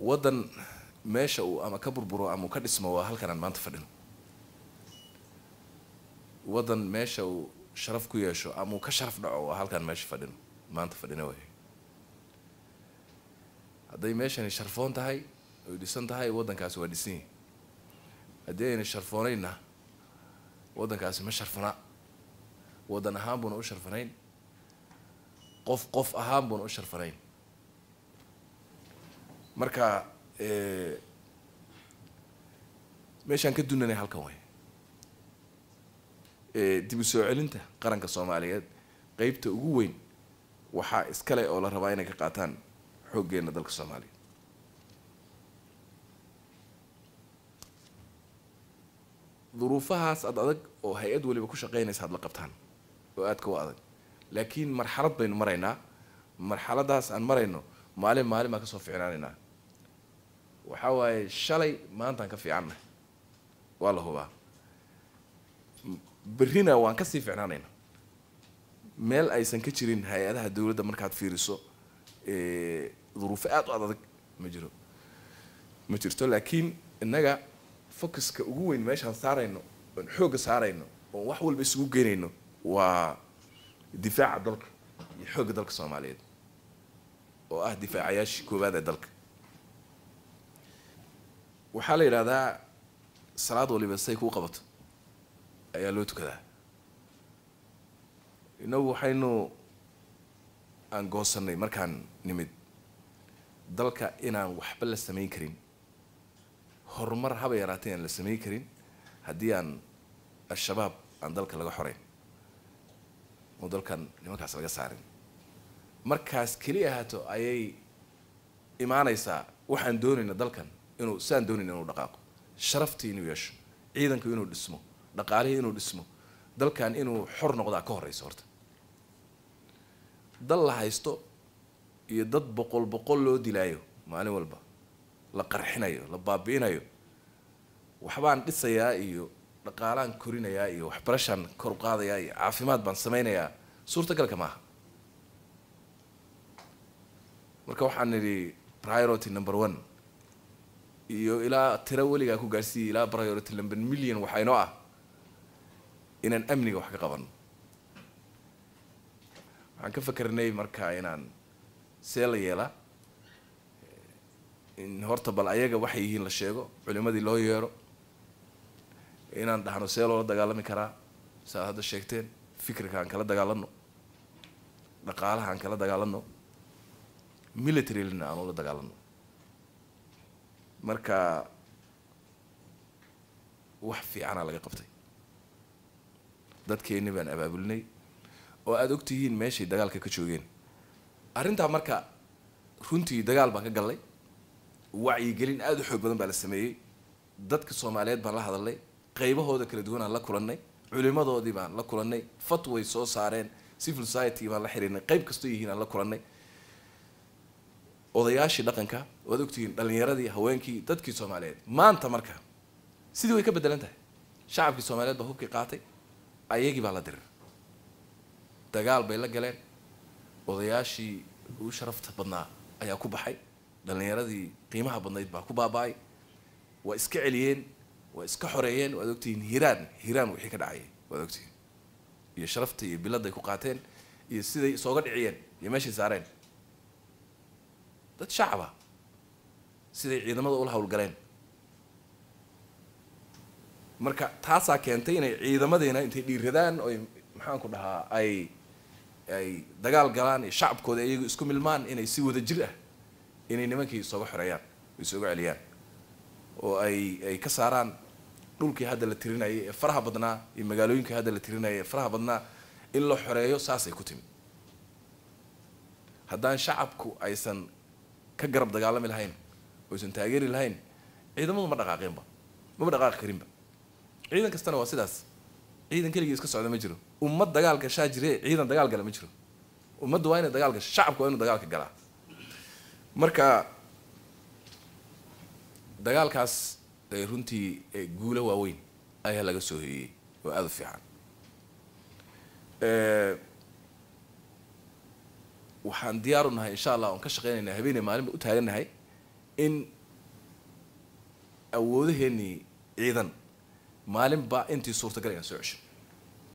wadan meesha uu ama ka burburo ama uu ka dhismo waa halkan aan maanta fadhino wadan meesha uu sharaf ku yeesho ama uu ka sharaf dhaco waa halkaan meesha fadhino maanta fadhino way hadday meeshani sharfoon tahay oy dhisan tahay wadankaasi waa dhisanyihi haddii ayna sharfoonaynna wadankaasi ma sharfana wadan ahaan buuna u sharfanayn qof qof ahaan buuna u sharfanayn marka eh, meeshaan ka dunanay halkan way eh, dib u soo celinta qaranka soomaaliyeed qeybta ugu weyn waxaa iskale oo la rabaa inay ka qaataan xooggeena dalka soomaaliya duruufahaas aada adag oo hay-ad waliba ku shaqaynaysa aad la qabtaan oo aadka u adag laakiin marxalad baynu maraynaa marxaladaas aan marayno maalin maalin baan ka soo ficnaanaynaa waxaa waaye shalay maantaan ka fiicanna waa la hubaa berrina waan ka sii fiicnaanayna meel aysan ka jirin hay-adaha dowladda markaad fiiriso duruufo aada u adadag ma jiro ma jirto laakiin innaga focuska ugu weyn meeshaan saarayno oon xoogga saarayno oon wax walba isugu geynayno waa difaaca dalka iyo xoogga dalka soomaaliyeed oo ah difaacayaashii koowaad ee dalka waxaa la yidhahdaa salaad waliba say kuu qabato ayaa loo tukadaa inagu waxaynu aan goosanay markaan nimid dalka inaan waxba la samayn karin horumar haba yaraatay aan la samayn karin haddii aan al-shabaab aan dalka laga xorayn oo dalkan nimankaas laga saarin markaas keli ahaato ayay imaanaysaa waxaan doonayna dalkan inuu saan doonin inuu dhaqaaqo sharaftii inuu yeesho ciidanku inuu dhismo dhaqaalihii inuu dhismo dalkan inuu xor noqdaa ka horreysa horta dal la haysto iyo dad boqol boqol loo dilaayo maalin walba la qarxinayo la baabi'inayo waxbaan dhisayaa iyo dhaqaalaan korinayaa iyo waxbarashaan kor qaadayaa iyo caafimaad baan samaynayaa suurtagalka maaha marka waxaan nidhi priority number one iyo ilaa tira weligaa ku gaarsiiyay ilaa priority lamber million waxaa inoo ah inaan amniga wax ka qabanno waxaan ka fakarnay markaa inaan see la yeela eh, in horta bal ayaga waxay yihiin la sheego culimadii loo yeero inaan dhahno see loola dagaalami karaa saaad hadda sheegteen fikirka aan kala dagaalanno dhaqaalaha aan kala dagaalanno militarylina aan ula dagaalanno marka wax fiicana laga qabtay dadkeenni baan abaabulnay oo aada og tihiin meeshay dagaalka ka joogeen arrintaa marka runtii dagaal baan ka galnay wacyigelin aada u xoog badan baa la sameeyey dadka soomaaliyeed baan la hadalnay qaybahooda kala duwanaan la kulannay culimadoodii baan la kulannay fatway soo saareen civil society baan la xiriirnay qayb kastoo yihiin aan la kulannay odayaashii dhaqanka waad ogtihiin dhalinyaradii haweenkii dadkii soomaaliyeed maanta marka sidii way ka bedelan tahay shacabkii soomaaliyeed baa hubkii qaatay ayagii baa la dirir dagaal bay la galeen odayaashii u sharafta badnaa ayaa ku baxay dhallinyaradii qiimaha badnayd baa ku baaba-ay waa iska celiyeen waa iska xoreeyeen waad ogtihiin hiraan hiraan wixii ka dhacayay waad ogtihiin iyo sharafta iyo biladday ku qaateen iyo siday isooga dhiciyeen iyo meeshay saareen dad shacaba siday ciidamada ula howlgaleen marka taasaa keentay inay ciidamadiina intay dhiiradaan oy maxaanku dhahaa ay ay dagaal galaan iyo shacabkooda iyagu isku milmaan inay si wada jir ah inay nimankii isooga xoreeyaan isooga celiyaan oo ay ay ka saaraan dhulkii hadda la tirinayay ee faraha badnaa iyo magaalooyinkii hadda la tirinayay ee faraha badnaa in la xoreeyo saasay ku timid haddaan shacabku aysan ka garab dagaalami lahayn oysan taageeri lahayn ciidamadu ma dhaqaaqeenba mama dhaqaaqi karinba ciidan kastana waa sidaas ciidan keligii iska socda ma jiro ummad dagaal gashaa jire ciidan dagaal gala ma jiro ummaddu waa inay dagaal gasho shacabku waa inuu dagaalka galaa marka dagaalkaas runtii guulo waaweyn ayaa laga soo hoyey oo aada u fiican waxaan diyaar u nahay insha allah oon ka shaqeynayna habeenay maalinba u taaganahay in awoodaheennii ciidan maalinba intii suurtagal ayaan soo cesho